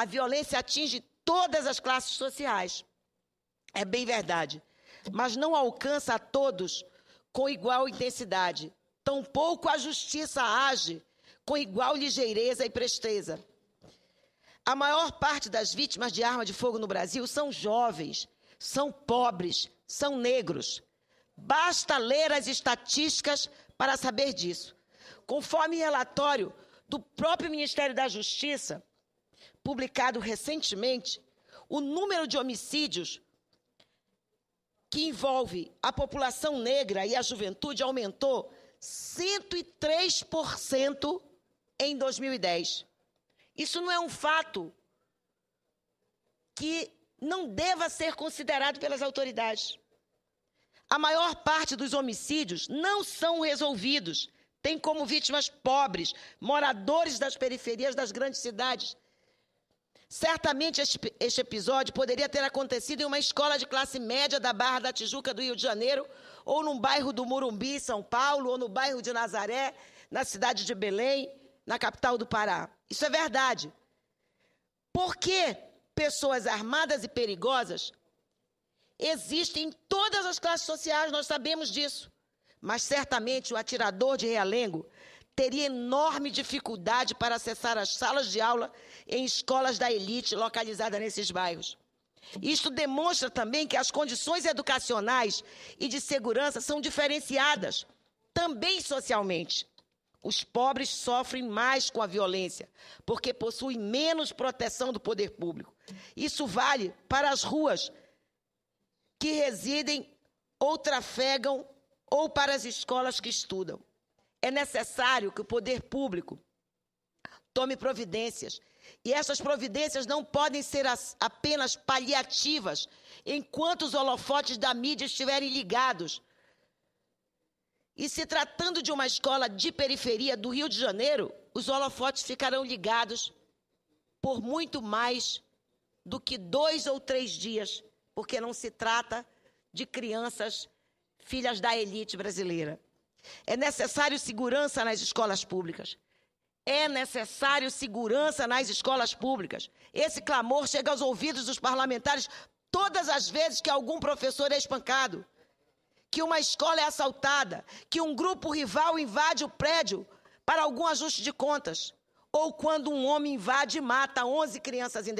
A violência atinge todas as classes sociais. É bem verdade. Mas não alcança a todos com igual intensidade. Tampouco a justiça age com igual ligeireza e presteza. A maior parte das vítimas de arma de fogo no Brasil são jovens, são pobres, são negros. Basta ler as estatísticas para saber disso. Conforme relatório do próprio Ministério da Justiça, publicado recentemente, o número de homicídios que envolve a população negra e a juventude aumentou 103% em 2010. Isso não é um fato que não deva ser considerado pelas autoridades. A maior parte dos homicídios não são resolvidos. Tem como vítimas pobres, moradores das periferias das grandes cidades Certamente este, este, episódio poderia ter acontecido em uma escola de classe média da Barra da Tijuca do Rio de Janeiro, ou num bairro do Murumbi, São Paulo, ou no bairro de Nazaré, na cidade de Belém, na capital do Pará. Isso é verdade. Por que pessoas armadas e perigosas existem em todas as classes sociais, nós sabemos disso. Mas certamente o atirador de realengo teria enorme dificuldade para acessar as salas de aula em escolas da elite localizadas nesses bairros. Isto demonstra também que as condições educacionais e de segurança são diferenciadas, também socialmente. Os pobres sofrem mais com a violência, porque possuem menos proteção do poder público. Isso vale para as ruas que residem ou trafegam ou para as escolas que estudam. É necessário que o poder público tome providências. E essas providências não podem ser as, apenas paliativas enquanto os holofotes da mídia estiverem ligados. E se tratando de uma escola de periferia do Rio de Janeiro, os holofotes ficarão ligados por muito mais do que dois ou três dias, porque não se trata de crianças filhas da elite brasileira. É necessário segurança nas escolas públicas. É necessário segurança nas escolas públicas. Esse clamor chega aos ouvidos dos parlamentares todas as vezes que algum professor é espancado, que uma escola é assaltada, que um grupo rival invade o prédio para algum ajuste de contas, ou quando um homem invade e mata 11 crianças indefesas.